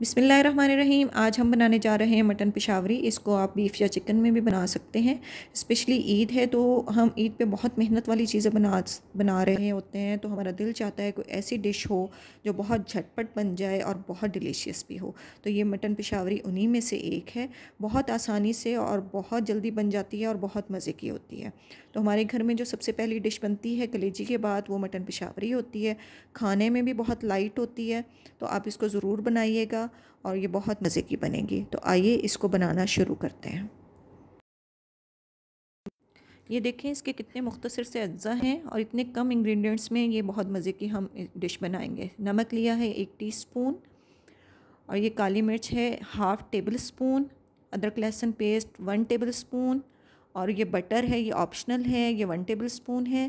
बिसमीम आज हम बनाने जा रहे हैं मटन पिशावरी इसको आप बीफ या चिकन में भी बना सकते हैं स्पेशली ईद है तो हम ईद पे बहुत मेहनत वाली चीज़ें बना बना रहे होते हैं तो हमारा दिल चाहता है कोई ऐसी डिश हो जो बहुत झटपट बन जाए और बहुत डिलीशियस भी हो तो ये मटन पिशावरी उन्हीं में से एक है बहुत आसानी से और बहुत जल्दी बन जाती है और बहुत मज़े की होती है तो हमारे घर में जो सबसे पहली डिश बनती है कलेजी के बाद वो मटन पिशावरी होती है खाने में भी बहुत लाइट होती है तो आप इसको ज़रूर बनाइएगा बनेगा और ये बहुत मज़े की बनेगी तो आइए इसको बनाना शुरू करते हैं ये देखें इसके कितने मुख्तसर से अज्जा हैं और इतने कम इंग्रेडिएंट्स में ये बहुत मज़े की हम डिश बनाएंगे नमक लिया है एक टीस्पून और ये काली मिर्च है हाफ़ टेबल स्पून अदरक लहसुन पेस्ट वन टेबल स्पून और ये बटर है ये ऑप्शनल है ये वन टेबल स्पून है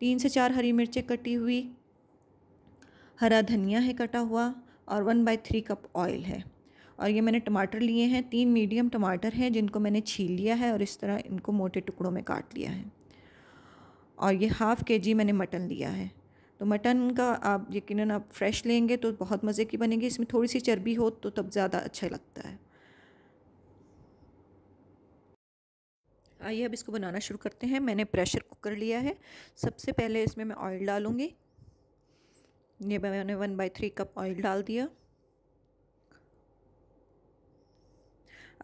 तीन से चार हरी मिर्चें कटी हुई हरा धनिया है कटा हुआ और one by three cup oil है और ये मैंने टमाटर लिए हैं तीन मीडियम टमाटर हैं जिनको मैंने छील लिया है और इस तरह इनको मोटे टुकड़ों में काट लिया है और ये हाफ़ के जी मैंने मटन लिया है तो मटन का आप यकीन आप फ्रेश लेंगे तो बहुत मज़े की बनेगी इसमें थोड़ी सी चर्बी हो तो तब ज़्यादा अच्छा लगता है आइए अब इसको बनाना शुरू करते हैं मैंने प्रेशर कुकर लिया है सबसे पहले इसमें मैं ऑयल डालूँगी ये मैंने one by three cup oil डाल दिया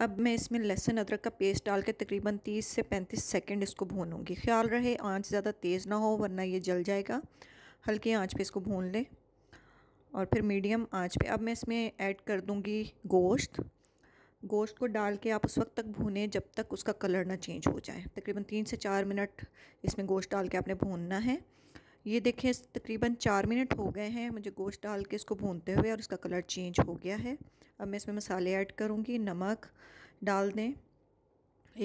अब मैं इसमें लहसुन अदरक का पेस्ट डाल के तकरीबन 30 से 35 सेकंड इसको भूनूंगी ख्याल रहे आंच ज़्यादा तेज़ ना हो वरना ये जल जाएगा हल्की आंच पे इसको भून ले और फिर मीडियम आंच पे अब मैं इसमें ऐड कर दूंगी गोश्त गोश्त को डाल के आप उस वक्त तक भूनें जब तक उसका कलर ना चेंज हो जाए तकरीबन तीन से चार मिनट इसमें गोश्त डाल के आपने भूनना है ये देखें तकरीबन चार मिनट हो गए हैं मुझे गोश्त डाल के इसको भूनते हुए और इसका कलर चेंज हो गया है अब मैं इसमें मसाले ऐड करूँगी नमक डाल दें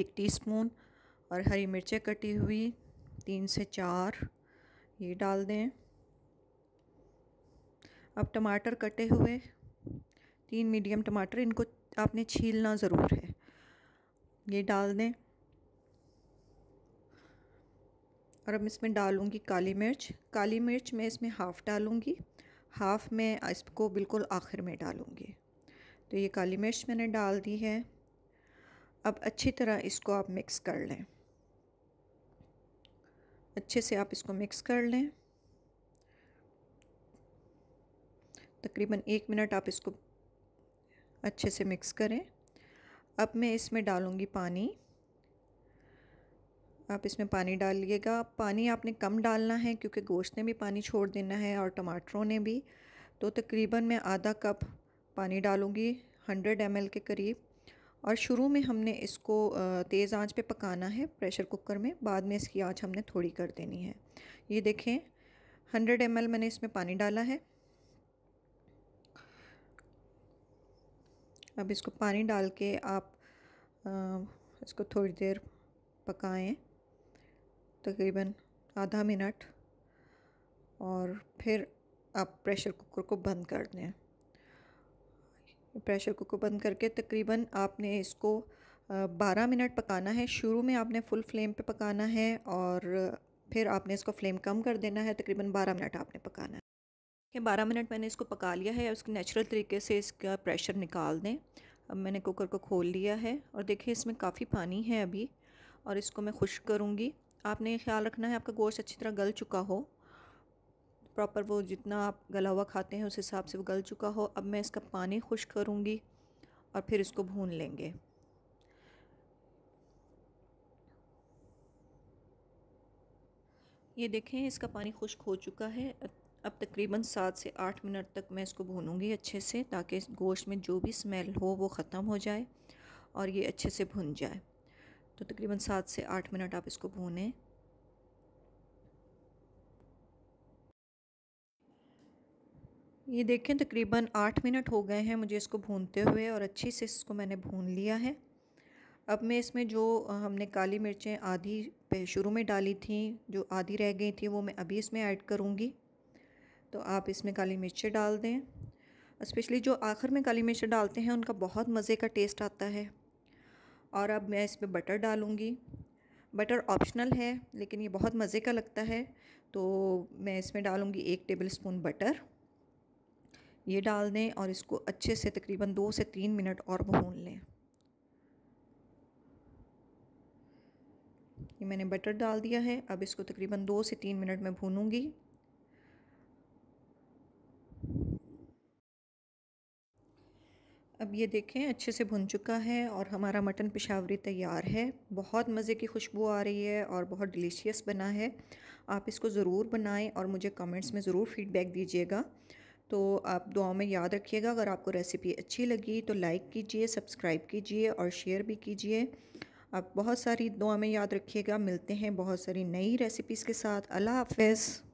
एक टीस्पून और हरी मिर्चें कटी हुई तीन से चार ये डाल दें अब टमाटर कटे हुए तीन मीडियम टमाटर इनको आपने छीलना ज़रूर है ये डाल दें और अब इसमें डालूँगी काली मिर्च काली मिर्च मैं इसमें हाफ़ डालूँगी हाफ़ में इसको बिल्कुल आखिर में डालूँगी तो ये काली मिर्च मैंने डाल दी है अब अच्छी तरह इसको आप मिक्स कर लें अच्छे से आप इसको मिक्स कर लें तकरीबन एक मिनट आप इसको अच्छे से मिक्स करें अब मैं इसमें डालूँगी पानी आप इसमें पानी डालिएगा पानी आपने कम डालना है क्योंकि गोश्त ने भी पानी छोड़ देना है और टमाटरों ने भी तो तकरीबन मैं आधा कप पानी डालूँगी हंड्रेड एम के करीब और शुरू में हमने इसको तेज़ आंच पे पकाना है प्रेशर कुकर में बाद में इसकी आंच हमने थोड़ी कर देनी है ये देखें हंड्रेड एम मैंने इसमें पानी डाला है अब इसको पानी डाल के आप आ, इसको थोड़ी देर पकाएं तकरीबन आधा मिनट और फिर आप प्रेशर कुकर को बंद कर दें प्रेशर कुकर बंद करके तकरीबन आपने इसको 12 मिनट पकाना है शुरू में आपने फुल फ्लेम पे पकाना है और फिर आपने इसको फ्लेम कम कर देना है तकरीबन 12 मिनट आपने पकाना है ये 12 मिनट मैंने इसको पका लिया है उसके नेचुरल तरीके से इसका प्रेशर निकाल दें अब मैंने कुकर को खोल लिया है और देखिए इसमें काफ़ी पानी है अभी और इसको मैं खुश करूँगी आपने ख्याल रखना है आपका गोश्त अच्छी तरह गल चुका हो प्रॉपर वो जितना आप गला हुआ खाते हैं उस हिसाब से वो गल चुका हो अब मैं इसका पानी खुश करूँगी और फिर इसको भून लेंगे ये देखें इसका पानी खुश्क हो चुका है अब तकरीबन सात से आठ मिनट तक मैं इसको भूनूंगी अच्छे से ताकि गोश्त में जो भी स्मेल हो वो ख़त्म हो जाए और ये अच्छे से भुन जाए तो तकरीबन सात से आठ मिनट आप इसको भूनें ये देखें तकरीबन आठ मिनट हो गए हैं मुझे इसको भूनते हुए और अच्छी से इसको मैंने भून लिया है अब मैं इसमें जो हमने काली मिर्चें आधी पे शुरू में डाली थी जो आधी रह गई थी वो मैं अभी इसमें ऐड करूँगी तो आप इसमें काली मिर्चें डाल दें स्पेशली जो आखिर में काली मिर्च डालते हैं उनका बहुत मज़े का टेस्ट आता है और अब मैं इसमें बटर डालूँगी बटर ऑप्शनल है लेकिन ये बहुत मज़े का लगता है तो मैं इसमें डालूँगी एक टेबल स्पून बटर ये डाल दें और इसको अच्छे से तकरीबन दो से तीन मिनट और भून लें ये मैंने बटर डाल दिया है अब इसको तकरीबन दो से तीन मिनट में भूनूंगी अब ये देखें अच्छे से भुन चुका है और हमारा मटन पिशावरी तैयार है बहुत मज़े की खुशबू आ रही है और बहुत डिलीशियस बना है आप इसको ज़रूर बनाएं और मुझे कमेंट्स में ज़रूर फीडबैक दीजिएगा तो आप दुआ में याद रखिएगा अगर आपको रेसिपी अच्छी लगी तो लाइक कीजिए सब्सक्राइब कीजिए और शेयर भी कीजिए आप बहुत सारी दुआ में याद रखिएगा मिलते हैं बहुत सारी नई रेसिपीज़ के साथ अल्लाह हाफ